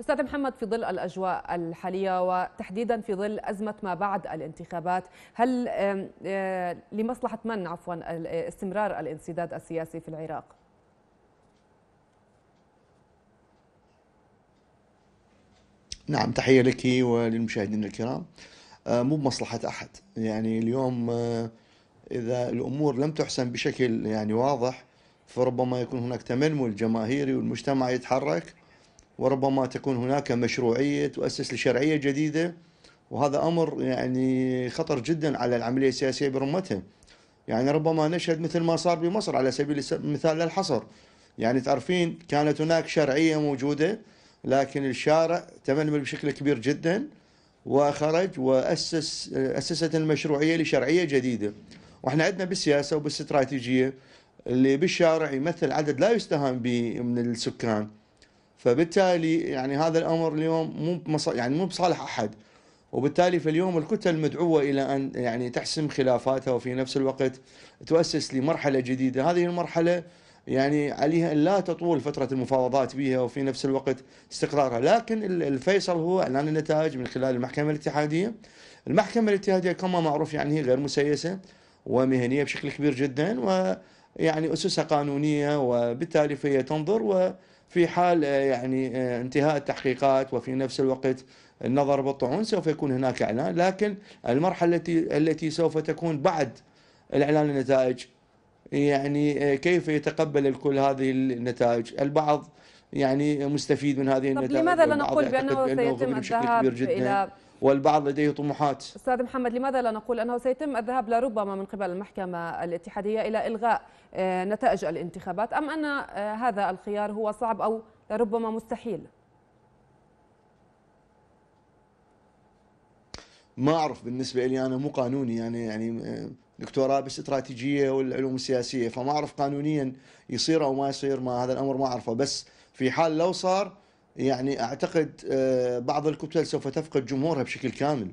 أستاذ محمد في ظل الأجواء الحالية وتحديدا في ظل أزمة ما بعد الانتخابات هل آه، لمصلحة من عفوا آه، استمرار الانسداد السياسي في العراق؟ نعم تحية لك وللمشاهدين الكرام آه، مو بمصلحة أحد يعني اليوم إذا الأمور لم تحسن بشكل يعني واضح فربما يكون هناك تململ جماهيري والمجتمع يتحرك وربما تكون هناك مشروعية تؤسس لشرعية جديدة وهذا أمر يعني خطر جدا على العملية السياسية برمتها يعني ربما نشهد مثل ما صار بمصر على سبيل المثال للحصر يعني تعرفين كانت هناك شرعية موجودة لكن الشارع تململ بشكل كبير جدا وخرج وأسس أسست المشروعية لشرعية جديدة واحنا عندنا بالسياسة وبالاستراتيجية اللي بالشارع يمثل عدد لا يستهان به من السكان فبالتالي يعني هذا الامر اليوم مو يعني مو بصالح احد وبالتالي فاليوم الكتل مدعوه الى ان يعني تحسم خلافاتها وفي نفس الوقت تؤسس لمرحله جديده، هذه المرحله يعني عليها ان لا تطول فتره المفاوضات بها وفي نفس الوقت استقرارها، لكن الفيصل هو اعلان النتائج من خلال المحكمه الاتحاديه. المحكمه الاتحاديه كما معروف يعني هي غير مسيسه ومهنيه بشكل كبير جدا ويعني اسسها قانونيه وبالتالي فهي تنظر و في حال آه، يعني آه، انتهاء التحقيقات وفي نفس الوقت النظر بالطعون سوف يكون هناك اعلان لكن المرحله التي التي سوف تكون بعد الاعلان النتائج يعني آه، كيف يتقبل الكل هذه النتائج البعض يعني مستفيد من هذه النتائج لماذا لا نقول بانه سيتم الذهاب الى والبعض لديه طموحات أستاذ محمد لماذا لا نقول أنه سيتم الذهاب لربما من قبل المحكمة الاتحادية إلى إلغاء آه، نتائج الانتخابات أم أن آه، هذا الخيار هو صعب أو ربما مستحيل ما أعرف بالنسبة لي أنا مو قانوني يعني يعني آه، دكتوراه باستراتيجية والعلوم السياسية فما أعرف قانونيا يصير أو ما يصير ما هذا الأمر ما أعرفه بس في حال لو صار يعني اعتقد آه، بعض الكتل سوف تفقد جمهورها بشكل كامل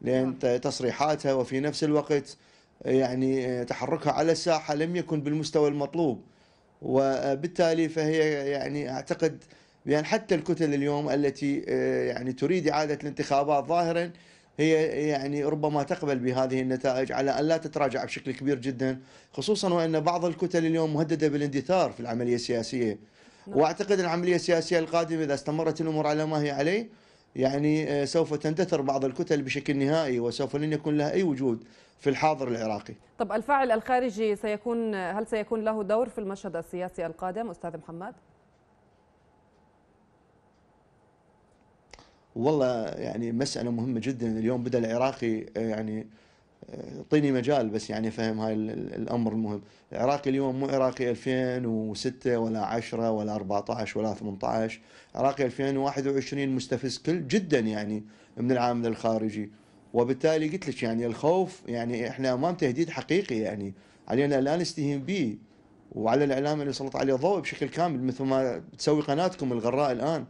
لان نعم. تصريحاتها وفي نفس الوقت آه، يعني آه، تحركها على الساحه لم يكن بالمستوى المطلوب وبالتالي فهي يعني اعتقد بان يعني حتى الكتل اليوم التي يعني تريد اعاده الانتخابات ظاهرا هي يعني ربما تقبل بهذه النتائج على ان لا تتراجع بشكل كبير جدا خصوصا وان بعض الكتل اليوم مهدده بالاندثار في العمليه السياسيه نعم. واعتقد العمليه السياسيه القادمه اذا استمرت الامور على ما هي عليه يعني آه، سوف تندثر بعض الكتل بشكل نهائي وسوف لن يكون لها اي وجود في الحاضر العراقي. طب الفاعل الخارجي سيكون هل سيكون له دور في المشهد السياسي القادم استاذ محمد؟ والله يعني مساله مهمه جدا اليوم بدا العراقي آه، يعني اعطيني مجال بس يعني فهم هاي الامر المهم العراقي اليوم مو عراقي 2006 ولا 10 ولا 14 ولا 18 عراقي 2021 مستفز كل جدا يعني من العامل الخارجي وبالتالي قلت لك يعني الخوف يعني احنا امام تهديد حقيقي يعني علينا لا نستهين به وعلى الاعلام اللي يسلط عليه ضوء بشكل كامل مثل ما تسوي قناتكم الغراء الان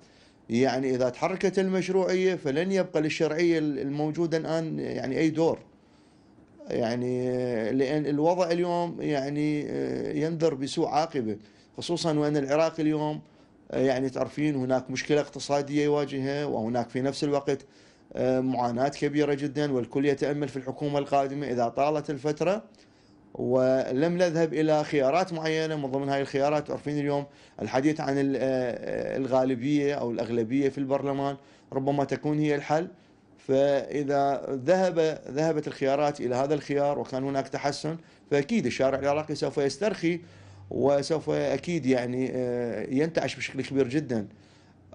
يعني اذا تحركت المشروعيه فلن يبقى للشرعيه الموجوده الان يعني اي دور يعني لأن الوضع اليوم يعني آه، ينذر بسوء عاقبة خصوصا وأن العراق اليوم آه، يعني تعرفين هناك مشكلة اقتصادية يواجهها وهناك في نفس الوقت آه، معاناة كبيرة جدا والكل يتأمل في الحكومة القادمة إذا طالت الفترة ولم نذهب إلى خيارات معينة من ضمن هذه الخيارات تعرفين اليوم الحديث عن الغالبية أو الأغلبية في البرلمان ربما تكون هي الحل فإذا ذهب ذهبت الخيارات إلى هذا الخيار وكان هناك تحسن فأكيد الشارع العراقي سوف يسترخي وسوف أكيد يعني آه، ينتعش بشكل كبير جدا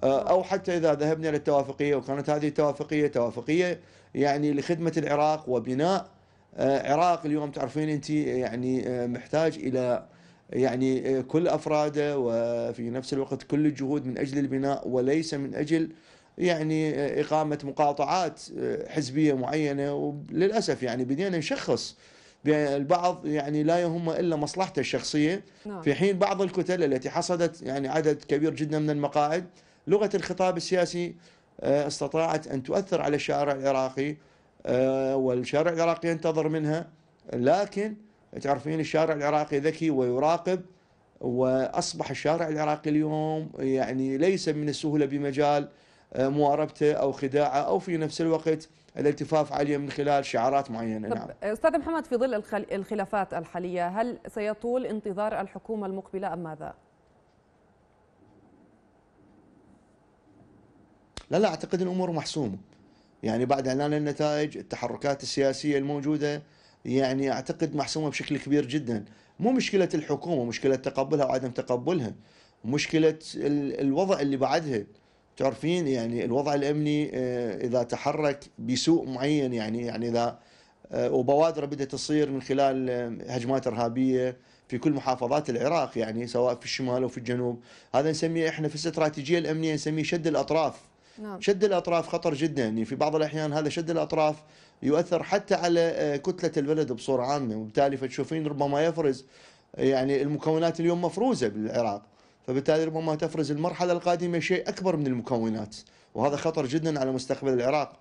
آه، أو حتى إذا ذهبنا للتوافقية وكانت هذه التوافقية توافقية يعني لخدمة العراق وبناء آه، عراق اليوم تعرفين أنت يعني محتاج إلى يعني كل أفراده وفي نفس الوقت كل الجهود من أجل البناء وليس من أجل يعني آه، إقامة مقاطعات آه، حزبية معينة وللأسف يعني بدينا نشخص البعض يعني لا يهم إلا مصلحته الشخصية نعم. في حين بعض الكتل التي حصدت يعني عدد كبير جدا من المقاعد لغة الخطاب السياسي آه، استطاعت أن تؤثر على الشارع العراقي والشارع العراقي ينتظر منها لكن تعرفين الشارع العراقي ذكي ويراقب واصبح الشارع العراقي اليوم يعني ليس من السهوله بمجال آه، مواربته أو خداعه أو في نفس الوقت الالتفاف عليه من خلال شعارات معينة نعم أستاذ محمد في ظل الخلافات الحالية هل سيطول انتظار الحكومة المقبلة أم ماذا؟ لا لا أعتقد الأمور محسومة يعني بعد إعلان النتائج التحركات السياسية الموجودة يعني أعتقد محسومة بشكل كبير جدا مو مشكلة الحكومة مشكلة تقبلها وعدم تقبلها مشكلة الوضع اللي بعدها تعرفين يعني الوضع الامني آه، اذا تحرك بسوء معين يعني يعني اذا آه، وبوادر بدات تصير من خلال آه، هجمات ارهابيه في كل محافظات العراق يعني سواء في الشمال او في الجنوب هذا نسميه احنا في الاستراتيجيه الامنيه نسميه شد الاطراف نعم. شد الاطراف خطر جدا يعني في بعض الاحيان هذا شد الاطراف يؤثر حتى على كتله البلد بصوره عامه وبالتالي فتشوفين ربما يفرز يعني المكونات اليوم مفروزه بالعراق فبالتالي ربما تفرز المرحلة القادمة شيء أكبر من المكونات وهذا خطر جدا على مستقبل العراق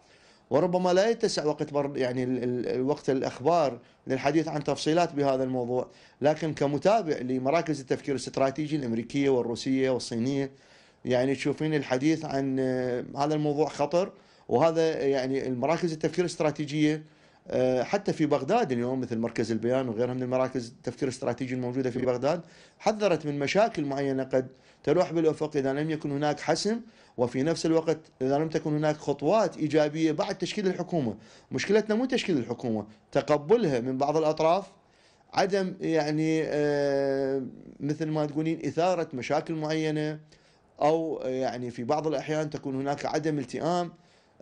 وربما لا يتسع وقت بر يعني الوقت الاخبار للحديث عن تفصيلات بهذا الموضوع، لكن كمتابع لمراكز التفكير الاستراتيجي الامريكيه والروسيه والصينيه يعني تشوفين الحديث عن آه، هذا الموضوع خطر وهذا يعني المراكز التفكير الاستراتيجيه آه، حتى في بغداد اليوم مثل مركز البيان وغيرها من المراكز التفكير الاستراتيجي الموجوده في بغداد حذرت من مشاكل معينه قد تلوح بالافق اذا لم يكن هناك حسم وفي نفس الوقت اذا لم تكن هناك خطوات ايجابيه بعد تشكيل الحكومه، مشكلتنا مو تشكيل الحكومه، تقبلها من بعض الاطراف عدم يعني آه، مثل ما تقولين اثاره مشاكل معينه او يعني في بعض الاحيان تكون هناك عدم التئام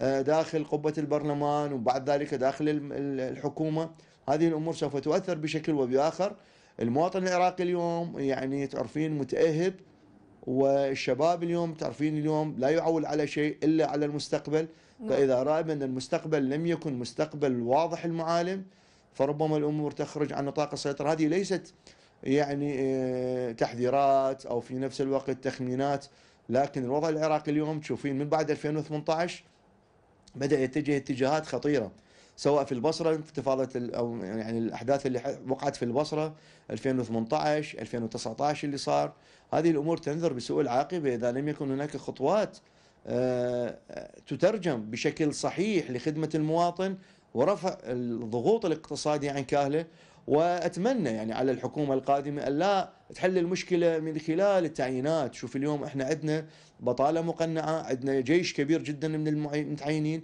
آه، داخل قبة البرلمان وبعد ذلك داخل الحكومة هذه الأمور سوف تؤثر بشكل وبآخر المواطن العراقي اليوم يعني تعرفين متأهب والشباب اليوم تعرفين اليوم لا يعول على شيء إلا على المستقبل نعم. فإذا رأى أن المستقبل لم يكن مستقبل واضح المعالم فربما الأمور تخرج عن نطاق السيطرة هذه ليست يعني آه، تحذيرات أو في نفس الوقت تخمينات لكن الوضع العراقي اليوم تشوفين من بعد 2018 بدأ يتجه اتجاهات خطيرة سواء في البصرة انتفاضة أو يعني الأحداث اللي وقعت في البصرة 2018 2019 اللي صار هذه الأمور تنذر بسوء العاقبة إذا لم يكن هناك خطوات آه، تترجم بشكل صحيح لخدمة المواطن ورفع الضغوط الاقتصادية عن كاهله واتمنى يعني على الحكومه القادمه ان لا تحل المشكله من خلال التعيينات، شوف اليوم احنا عندنا بطاله مقنعه، عندنا جيش كبير جدا من المتعينين،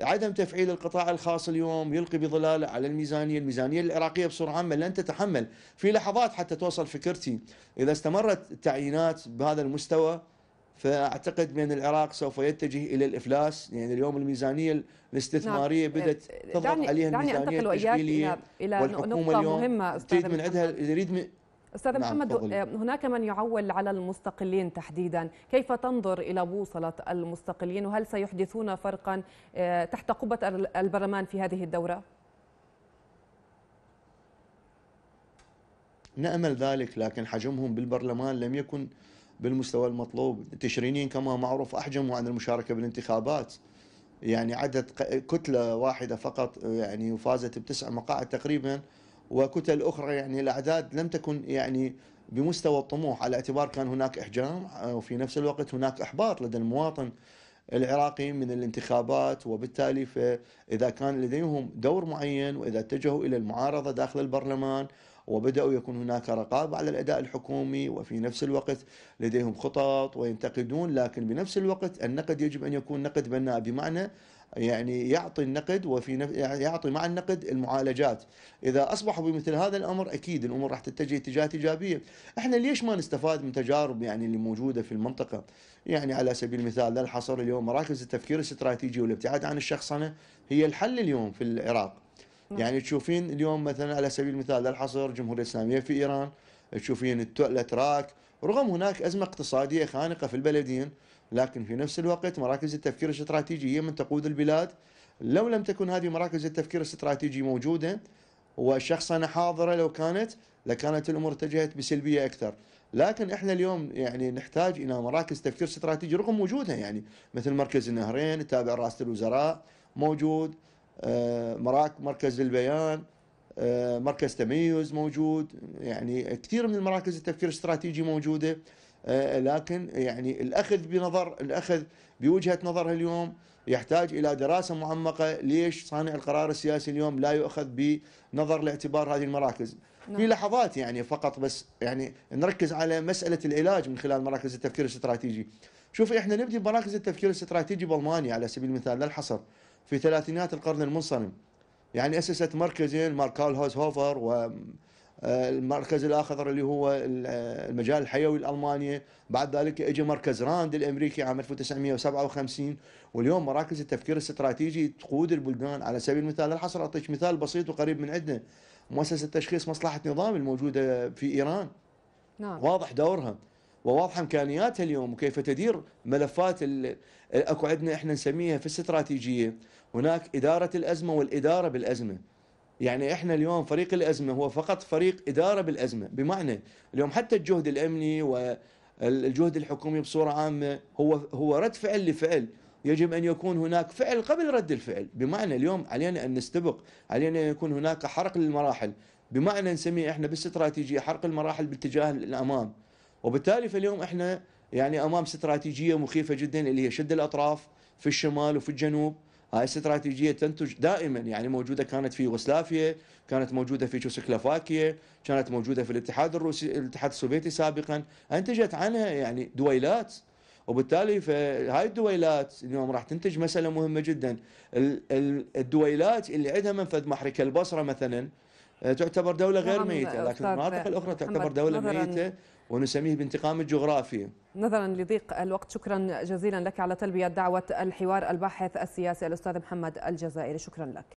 عدم تفعيل القطاع الخاص اليوم يلقي بظلاله على الميزانيه، الميزانيه العراقيه بصوره عامه لن تتحمل في لحظات حتى توصل فكرتي، اذا استمرت التعيينات بهذا المستوى فاعتقد بان العراق سوف يتجه الى الافلاس يعني اليوم الميزانيه الاستثماريه نعم. بدات تضغط عليها الميزانيه التشغيليه الى والحكومه نقطه اليوم مهمه تريد من عندها يريد من استاذ نعم محمد فضل. آه، هناك من يعول على المستقلين تحديدا كيف تنظر الى بوصله المستقلين وهل سيحدثون فرقا آه، تحت قبه البرلمان في هذه الدوره نامل ذلك لكن حجمهم بالبرلمان لم يكن بالمستوى المطلوب تشرينين كما معروف أحجموا عن المشاركة بالانتخابات يعني عدد كتلة واحدة فقط يعني وفازت بتسع مقاعد تقريبا وكتل أخرى يعني الأعداد لم تكن يعني بمستوى الطموح على اعتبار كان هناك إحجام وفي نفس الوقت هناك إحباط لدى المواطن العراقي من الانتخابات وبالتالي فإذا كان لديهم دور معين وإذا اتجهوا إلى المعارضة داخل البرلمان وبدأوا يكون هناك رقابة على الأداء الحكومي وفي نفس الوقت لديهم خطط وينتقدون لكن بنفس الوقت النقد يجب أن يكون نقد بناء بمعنى يعني يعطي النقد وفي نف... يعطي مع النقد المعالجات اذا اصبحوا بمثل هذا الامر اكيد الامور راح تتجه اتجاهات ايجابيه احنا ليش ما نستفاد من تجارب يعني اللي موجوده في المنطقه يعني على سبيل المثال الحصر اليوم مراكز التفكير الاستراتيجي والابتعاد عن الشخصنه هي الحل اليوم في العراق نعم. يعني تشوفين اليوم مثلا على سبيل المثال الحصر الجمهورية الإسلامية في إيران تشوفين الأتراك رغم هناك أزمة اقتصادية خانقة في البلدين لكن في نفس الوقت مراكز التفكير الاستراتيجي هي من تقود البلاد لو لم تكن هذه مراكز التفكير الاستراتيجي موجودة وشخصنة حاضرة لو كانت لكانت الأمور اتجهت بسلبية أكثر لكن احنا اليوم يعني نحتاج الى مراكز تفكير استراتيجي رغم وجودها يعني مثل مركز النهرين التابع رئاسه الوزراء موجود آه، مركز للبيان آه، مركز تميز موجود يعني كثير من المراكز التفكير الاستراتيجي موجوده آه، لكن يعني الاخذ بنظر الاخذ بوجهه نظرها اليوم يحتاج الى دراسه معمقه ليش صانع القرار السياسي اليوم لا يؤخذ بنظر لاعتبار هذه المراكز نعم. في لحظات يعني فقط بس يعني نركز على مساله العلاج من خلال مراكز التفكير الاستراتيجي شوف احنا نبدي بمراكز التفكير الاستراتيجي بالمانيا على سبيل المثال للحصر في ثلاثينات القرن المنصرم يعني أسست مركزين مارك هوز هوفر و آه، المركز الاخر اللي هو آه، المجال الحيوي الالماني بعد ذلك اجى مركز راند الامريكي عام 1957 واليوم مراكز التفكير الاستراتيجي تقود البلدان على سبيل المثال الحصر اعطيك مثال بسيط وقريب من عندنا مؤسسه تشخيص مصلحه نظام الموجوده في ايران نعم. واضح دورها وواضحه امكانياتها اليوم وكيف تدير ملفات اكو عندنا احنا نسميها في الاستراتيجيه هناك اداره الازمه والاداره بالازمه يعني احنا اليوم فريق الازمه هو فقط فريق اداره بالازمه بمعنى اليوم حتى الجهد الامني والجهد الحكومي بصوره عامه هو هو رد فعل لفعل يجب ان يكون هناك فعل قبل رد الفعل بمعنى اليوم علينا ان نستبق علينا ان يكون هناك حرق للمراحل بمعنى نسميه احنا بالاستراتيجيه حرق المراحل باتجاه الامام وبالتالي فاليوم احنا يعني امام استراتيجيه مخيفه جدا اللي هي شد الاطراف في الشمال وفي الجنوب هاي استراتيجيه تنتج دائما يعني موجوده كانت في يوغوسلافيا، كانت موجوده في تشيكوسلوفاكيا، كانت موجوده في الاتحاد الروسي الاتحاد السوفيتي سابقا، انتجت عنها يعني دويلات وبالتالي فهاي الدويلات اليوم راح تنتج مساله مهمه جدا، الدويلات اللي عندها منفذ محرك البصره مثلا آه، تعتبر دولة غير ميتة لكن المناطق الأخرى تعتبر دولة ميتة ونسميه بانتقام الجغرافي نظرا لضيق الوقت شكرا جزيلا لك على تلبية دعوة الحوار الباحث السياسي الأستاذ محمد الجزائري شكرا لك